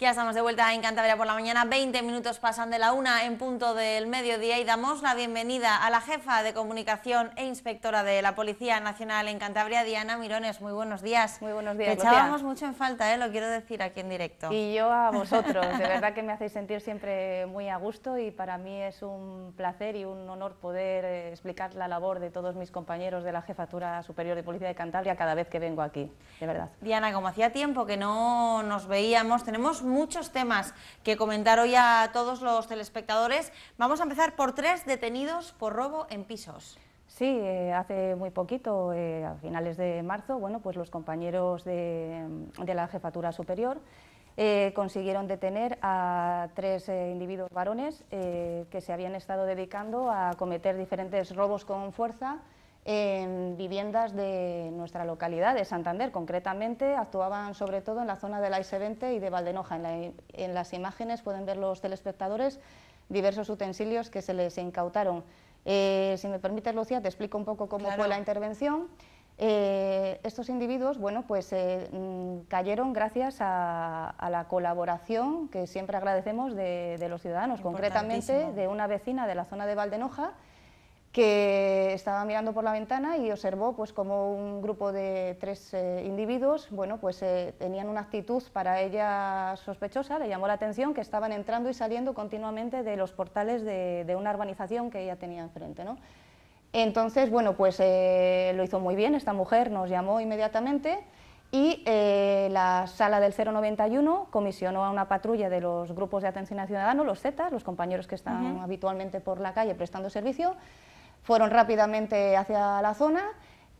Ya estamos de vuelta en Cantabria por la mañana, 20 minutos pasan de la una en punto del mediodía y damos la bienvenida a la jefa de comunicación e inspectora de la Policía Nacional en Cantabria, Diana Mirones. Muy buenos días. Muy buenos días. Te echábamos mucho en falta, ¿eh? lo quiero decir aquí en directo. Y yo a vosotros, de verdad que me hacéis sentir siempre muy a gusto y para mí es un placer y un honor poder eh, explicar la labor de todos mis compañeros de la Jefatura Superior de Policía de Cantabria cada vez que vengo aquí, de verdad. Diana, como hacía tiempo que no nos veíamos, tenemos muchos temas que comentar hoy a todos los telespectadores. Vamos a empezar por tres detenidos por robo en pisos. Sí, eh, hace muy poquito, eh, a finales de marzo, bueno, pues los compañeros de, la Jefatura Superior eh, consiguieron detener a tres individuos varones que se habían estado dedicando a cometer diferentes robos con fuerza en viviendas de nuestra localidad, de Santander concretamente, actuaban sobre todo en la zona la IC20 y de Valdenoja. En, las imágenes pueden ver los telespectadores diversos utensilios que se les incautaron. Eh, si me permites, Lucía, te explico un poco cómo fue la intervención. Eh, estos individuos, bueno, pues eh, mm, cayeron gracias a, la colaboración que siempre agradecemos de los ciudadanos, concretamente de una vecina de la zona de Valdenoja, que estaba mirando por la ventana y observó pues como un grupo de tres eh, individuos bueno pues eh, tenían una actitud para ella sospechosa le llamó la atención que estaban entrando y saliendo continuamente de los portales de, una urbanización que ella tenía enfrente ¿no? entonces bueno pues eh, lo hizo muy bien esta mujer nos llamó inmediatamente y la sala del 091 comisionó a una patrulla de los grupos de atención al ciudadano, los Z, los compañeros que están habitualmente por la calle prestando servicio, fueron rápidamente hacia la zona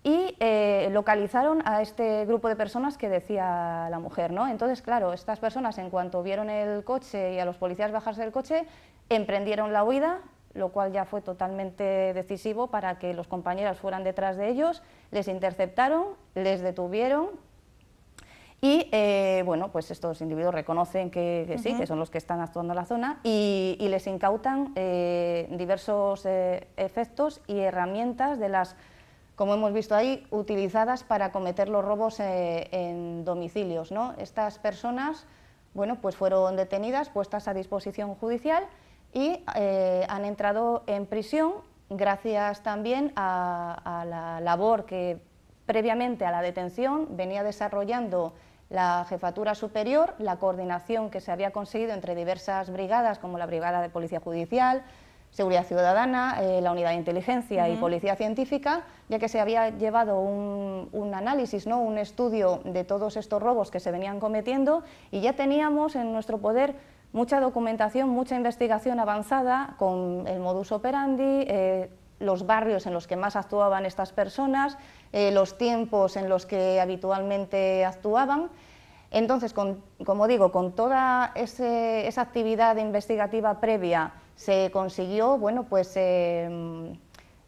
y eh, localizaron a este grupo de personas que decía la mujer. ¿no? Entonces, claro, estas personas en cuanto vieron el coche y a los policías bajarse del coche, emprendieron la huida, lo cual ya fue totalmente decisivo para que los compañeros fueran detrás de ellos, les interceptaron, les detuvieron, y eh, bueno, pues estos individuos reconocen que, sí, que son los que están actuando en la zona y, les incautan eh, diversos eh, efectos y herramientas de las, como hemos visto ahí, utilizadas para cometer los robos en domicilios. ¿no? Estas personas bueno, pues fueron detenidas, puestas a disposición judicial y han entrado en prisión gracias también a la labor que previamente a la detención venía desarrollando la jefatura superior, la coordinación que se había conseguido entre diversas brigadas, como la Brigada de Policía Judicial, Seguridad Ciudadana, eh, la Unidad de Inteligencia y Policía Científica, ya que se había llevado un, análisis, ¿no? un estudio de todos estos robos que se venían cometiendo y ya teníamos en nuestro poder mucha documentación, mucha investigación avanzada con el modus operandi, eh, los barrios en los que más actuaban estas personas, eh, los tiempos en los que habitualmente actuaban. Entonces, como digo, con toda esa actividad investigativa previa se consiguió, bueno, pues eh,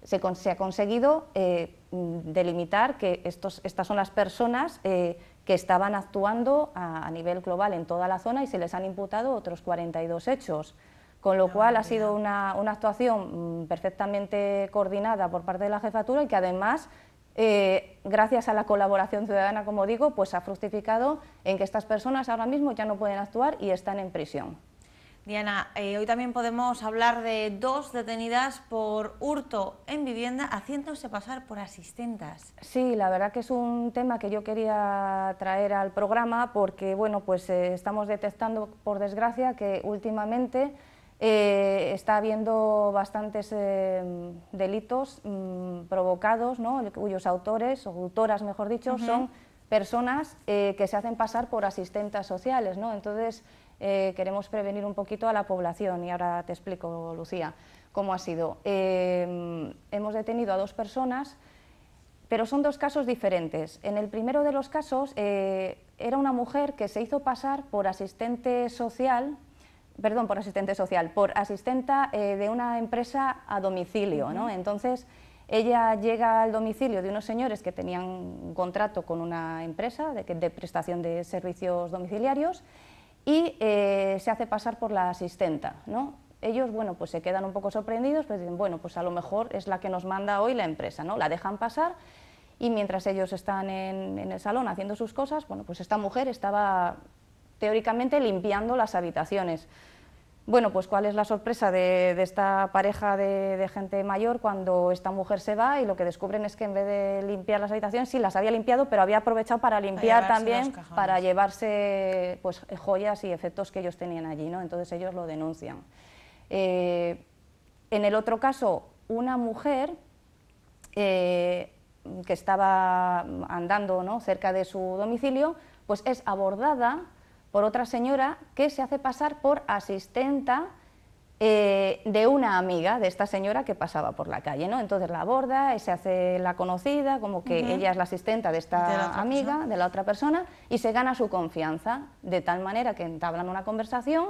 se, ha conseguido eh, delimitar que estos, estas son las personas que estaban actuando a nivel global en toda la zona y se les han imputado otros 42 hechos. Con lo cual ha sido una, actuación mm, perfectamente coordinada por parte de la jefatura y que además eh, gracias a la colaboración ciudadana, como digo, pues ha fructificado en que estas personas ahora mismo ya no pueden actuar y están en prisión. Diana, eh, hoy también podemos hablar de dos detenidas por hurto en vivienda haciéndose pasar por asistentas. Sí, la verdad que es un tema que yo quería traer al programa porque, bueno, pues eh, estamos detectando, por desgracia, que últimamente eh, está habiendo bastantes em, delitos mm, provocados, cuyos autores, o autoras mejor dicho, son personas eh, que se hacen pasar por asistentes sociales. Entonces, eh, queremos prevenir un poquito a la población y ahora te explico, Lucía, cómo ha sido. Em, hemos detenido a dos personas, pero son dos casos diferentes. En el primero de los casos, era una mujer que se hizo pasar por asistente social perdón, por asistente social, por asistenta eh, de una empresa a domicilio, ¿no? Entonces, ella llega al domicilio de unos señores que tenían un contrato con una empresa de, prestación de servicios domiciliarios y eh, se hace pasar por la asistenta, ¿no? Ellos, bueno, pues se quedan un poco sorprendidos, pues dicen, bueno, pues a lo mejor es la que nos manda hoy la empresa, ¿no? La dejan pasar y mientras ellos están en, en el salón haciendo sus cosas, bueno, pues esta mujer estaba teóricamente limpiando las habitaciones. Bueno, pues cuál es la sorpresa de, esta pareja de, gente mayor cuando esta mujer se va y lo que descubren es que en vez de limpiar las habitaciones, sí las había limpiado, pero había aprovechado para limpiar también, para llevarse pues, joyas y efectos que ellos tenían allí, ¿no? Entonces ellos lo denuncian. Eh, en el otro caso, una mujer eh, que estaba andando cerca de su domicilio, pues es abordada por otra señora que se hace pasar por asistenta eh, de una amiga de esta señora que pasaba por la calle, ¿no? Entonces la aborda, y se hace la conocida, como que ella es la asistenta de esta amiga, de la otra persona, y se gana su confianza, de tal manera que entablan una conversación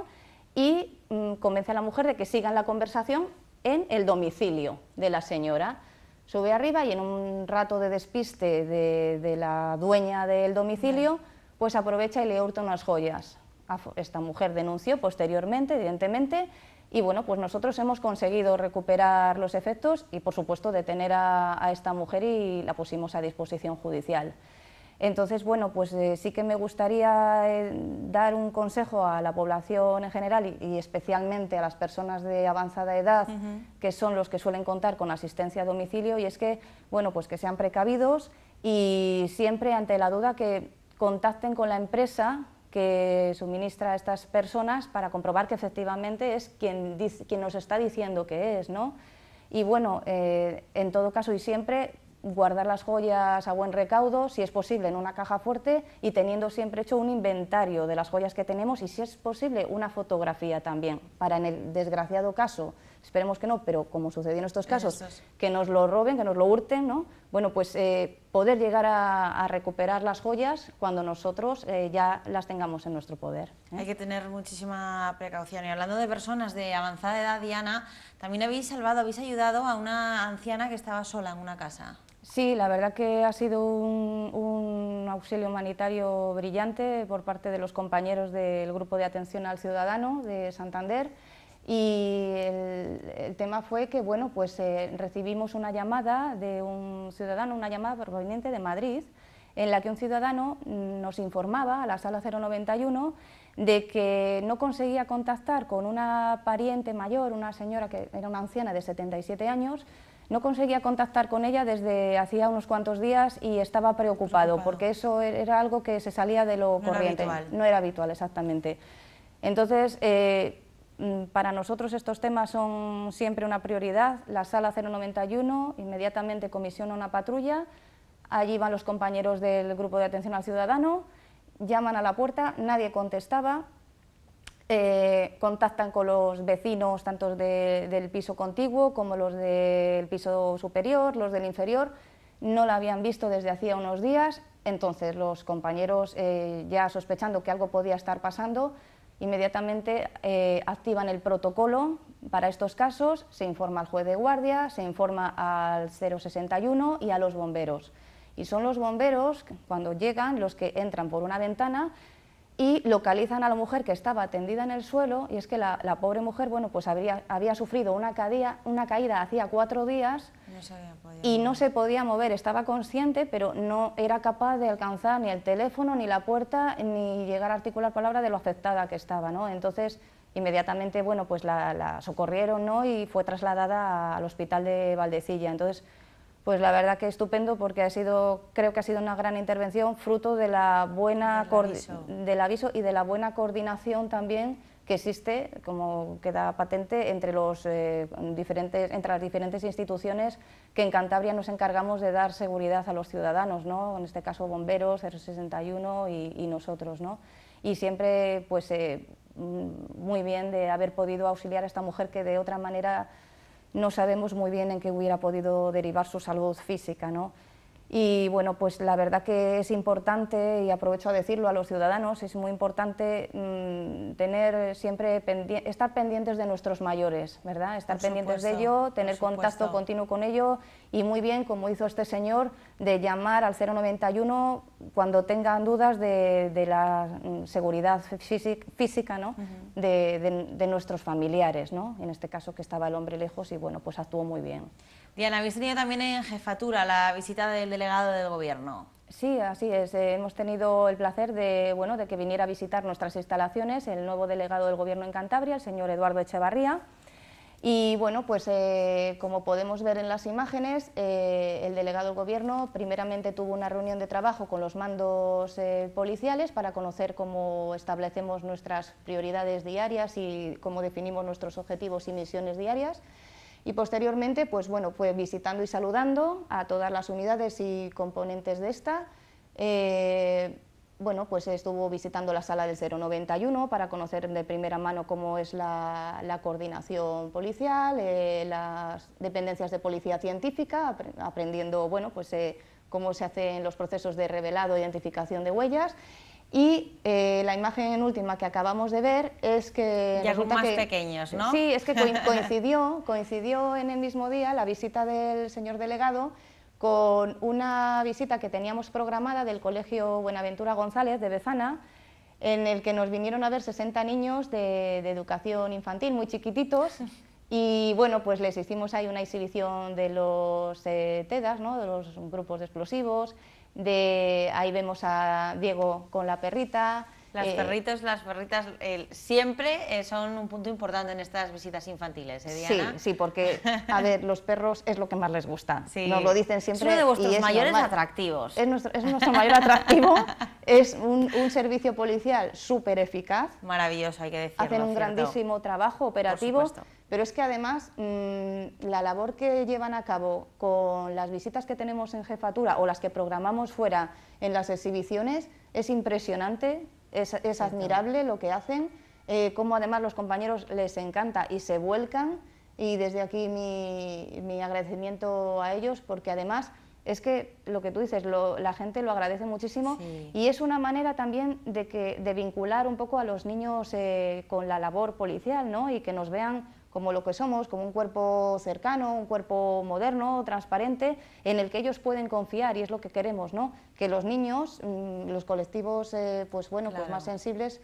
y mm, convence a la mujer de que sigan la conversación en el domicilio de la señora. Sube arriba y en un rato de despiste de, la dueña del domicilio pues aprovecha y le hurta unas joyas. Ah, esta mujer denunció posteriormente, evidentemente, y bueno, pues nosotros hemos conseguido recuperar los efectos y, por supuesto, detener a, esta mujer y la pusimos a disposición judicial. Entonces, bueno, pues eh, sí que me gustaría eh, dar un consejo a la población en general y, especialmente a las personas de avanzada edad, que son los que suelen contar con asistencia a domicilio, y es que, bueno, pues que sean precavidos y siempre ante la duda que contacten con la empresa que suministra a estas personas para comprobar que efectivamente es quien, nos está diciendo que es. ¿no? Y bueno, eh, en todo caso y siempre guardar las joyas a buen recaudo, si es posible, en una caja fuerte y teniendo siempre hecho un inventario de las joyas que tenemos y, si es posible, una fotografía también, para en el desgraciado caso Esperemos que no, pero como sucedió en estos casos, que nos lo roben, que nos lo hurten, ¿no? Bueno, pues eh, poder llegar a, recuperar las joyas cuando nosotros eh, ya las tengamos en nuestro poder. ¿eh? Hay que tener muchísima precaución. Y hablando de personas de avanzada edad, Diana, también habéis salvado, habéis ayudado a una anciana que estaba sola en una casa. Sí, la verdad que ha sido un, auxilio humanitario brillante por parte de los compañeros del Grupo de Atención al Ciudadano de Santander. Y el, tema fue que, bueno, pues eh, recibimos una llamada de un ciudadano, una llamada proveniente de Madrid, en la que un ciudadano nos informaba a la sala 091 de que no conseguía contactar con una pariente mayor, una señora que era una anciana de 77 años, no conseguía contactar con ella desde hacía unos cuantos días y estaba preocupado, porque eso e-, era algo que se salía de lo corriente, no era habitual exactamente. Entonces, eh, Mm, para nosotros estos temas son siempre una prioridad. La sala 091 inmediatamente comisiona una patrulla, allí van los compañeros del grupo de atención al ciudadano, llaman a la puerta, nadie contestaba, eh, contactan con los vecinos, tanto del piso contiguo como los del piso superior, los del inferior, no la habían visto desde hacía unos días, entonces los compañeros, eh, ya sospechando que algo podía estar pasando, Inmediatamente eh, activan el protocolo para estos casos, se informa al juez de guardia, se informa al 061 y a los bomberos. Y son los bomberos, cuando llegan, los que entran por una ventana y localizan a la mujer que estaba tendida en el suelo y es que la, pobre mujer bueno, pues había sufrido una, una caída hacía cuatro días y no se podía mover, estaba consciente pero no era capaz de alcanzar ni el teléfono ni la puerta ni llegar a articular palabra de lo afectada que estaba. ¿no? Entonces inmediatamente bueno, pues la, socorrieron ¿no? y fue trasladada al hospital de Valdecilla. Entonces, pues la verdad que estupendo porque ha sido, creo que ha sido una gran intervención, fruto de la buena del aviso y de la buena coordinación también que existe, como queda patente, entre, los, eh, diferentes, entre las diferentes instituciones que en Cantabria nos encargamos de dar seguridad a los ciudadanos, ¿no? en este caso bomberos, 061 y, y nosotros. ¿no? Y siempre pues, eh, mm, muy bien de haber podido auxiliar a esta mujer que de otra manera no sabemos muy bien en qué hubiera podido derivar su salud física. ¿no? Y bueno, pues la verdad que es importante, y aprovecho a decirlo a los ciudadanos, es muy importante mm, tener siempre estar pendientes de nuestros mayores, ¿verdad? Estar pendientes de ello, tener contacto continuo con ello y muy bien, como hizo este señor, de llamar al 091 cuando tengan dudas de, la mm, seguridad física ¿no? de, nuestros familiares, ¿no? en este caso que estaba el hombre lejos y bueno, pues actuó muy bien. Diana, habéis tenido también en jefatura la visita del delegado del gobierno. Sí, así es. Eh, hemos tenido el placer de, bueno, de que viniera a visitar nuestras instalaciones el nuevo delegado del Gobierno en Cantabria, el señor Eduardo Echevarría, y bueno, pues eh, como podemos ver en las imágenes, eh, el delegado del Gobierno primeramente tuvo una reunión de trabajo con los mandos eh, policiales para conocer cómo establecemos nuestras prioridades diarias y cómo definimos nuestros objetivos y misiones diarias. Y posteriormente, pues bueno, pues visitando y saludando a todas las unidades y componentes de esta bueno, pues estuvo visitando la sala del 091 para conocer de primera mano cómo es la, coordinación policial, eh, las dependencias de policía científica, aprendiendo bueno, pues, eh, cómo se hacen los procesos de revelado, e identificación de huellas. Y eh, la imagen última que acabamos de ver es que... Y algunos más pequeños, ¿no? Sí, es que coincidió, coincidió en el mismo día la visita del señor delegado con una visita que teníamos programada del Colegio Buenaventura González de Bezana, en el que nos vinieron a ver 60 niños de, educación infantil, muy chiquititos, y bueno, pues les hicimos ahí una exhibición de los eh, TEDAS, ¿no? de los grupos de explosivos, de, ahí vemos a Diego con la perrita, las eh, perritos, las perritas siempre eh, son un punto importante en estas visitas infantiles, ¿eh, Sí, porque, a ver, los perros es lo que más les gusta. Nos lo dicen siempre. Es uno de vuestros mayores atractivos. Es nuestro, es nuestro, mayor atractivo. es un, servicio policial súper eficaz. Maravilloso, hay que decirlo. Hacen un grandísimo trabajo operativo. Pero es que además mm, la labor que llevan a cabo con las visitas que tenemos en jefatura o las que programamos fuera en las exhibiciones es impresionante es, admirable lo que hacen, eh, como además los compañeros les encanta y se vuelcan y desde aquí mi, mi agradecimiento a ellos porque además es que lo que tú dices, la gente lo agradece muchísimo y es una manera también de, que, de vincular un poco a los niños eh, con la labor policial ¿no? y que nos vean como lo que somos, como un cuerpo cercano, un cuerpo moderno, transparente, en el que ellos pueden confiar y es lo que queremos, ¿no? que los niños, mm, los colectivos eh, pues bueno, pues más sensibles,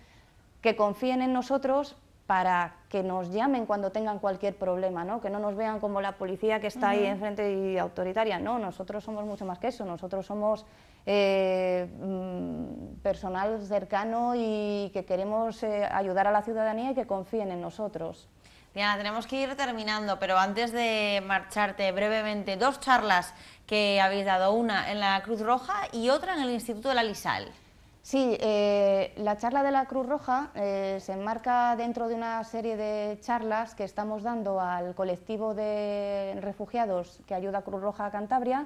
que confíen en nosotros para que nos llamen cuando tengan cualquier problema, ¿no? que no nos vean como la policía que está ahí enfrente y autoritaria. No, nosotros somos mucho más que eso, nosotros somos eh, mm, personal cercano y que queremos eh, ayudar a la ciudadanía y que confíen en nosotros. Diana, tenemos que ir terminando, pero antes de marcharte brevemente, dos charlas que habéis dado, una en la Cruz Roja y otra en el Instituto de la Lisal. Sí, eh, la charla de la Cruz Roja eh, se enmarca dentro de una serie de charlas que estamos dando al colectivo de refugiados que ayuda Cruz Roja a Cantabria,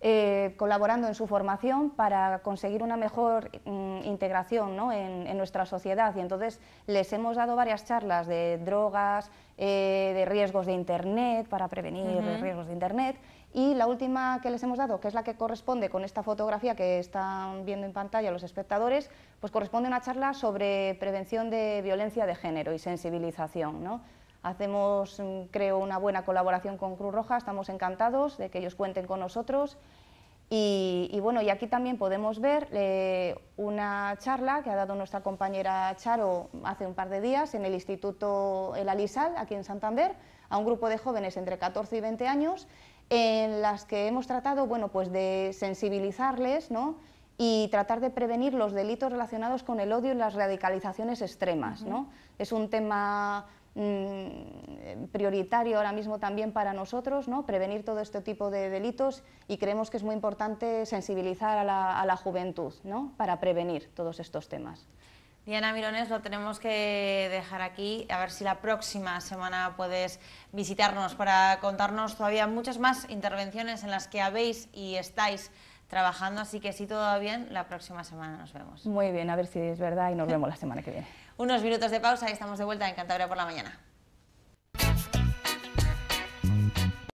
eh, colaborando en su formación para conseguir una mejor mm, integración en, nuestra sociedad. Y entonces les hemos dado varias charlas de drogas, de riesgos de Internet, para prevenir riesgos de Internet, y la última que les hemos dado, que es la que corresponde con esta fotografía que están viendo en pantalla los espectadores, pues corresponde a una charla sobre prevención de violencia de género y sensibilización. ¿no? Hacemos, mm, creo, una buena colaboración con Cruz Roja, estamos encantados de que ellos cuenten con nosotros. Y, bueno, y aquí también podemos ver eh, una charla que ha dado nuestra compañera Charo hace un par de días en el Instituto El Alisal, aquí en Santander, a un grupo de jóvenes entre 14 y 20 años, en las que hemos tratado pues de sensibilizarles ¿no? y tratar de prevenir los delitos relacionados con el odio y las radicalizaciones extremas. ¿no? Es un tema mm, prioritario ahora mismo también para nosotros, ¿no? prevenir todo este tipo de delitos y creemos que es muy importante sensibilizar a la, a la juventud ¿no? para prevenir todos estos temas. Diana Mirones, lo tenemos que dejar aquí. A ver si la próxima semana puedes visitarnos para contarnos todavía muchas más intervenciones en las que habéis y estáis trabajando. Así que si todo va bien, la próxima semana nos vemos. Muy bien, a ver si es verdad y nos vemos la semana que viene. Unos minutos de pausa y estamos de vuelta en Cantabria por la mañana.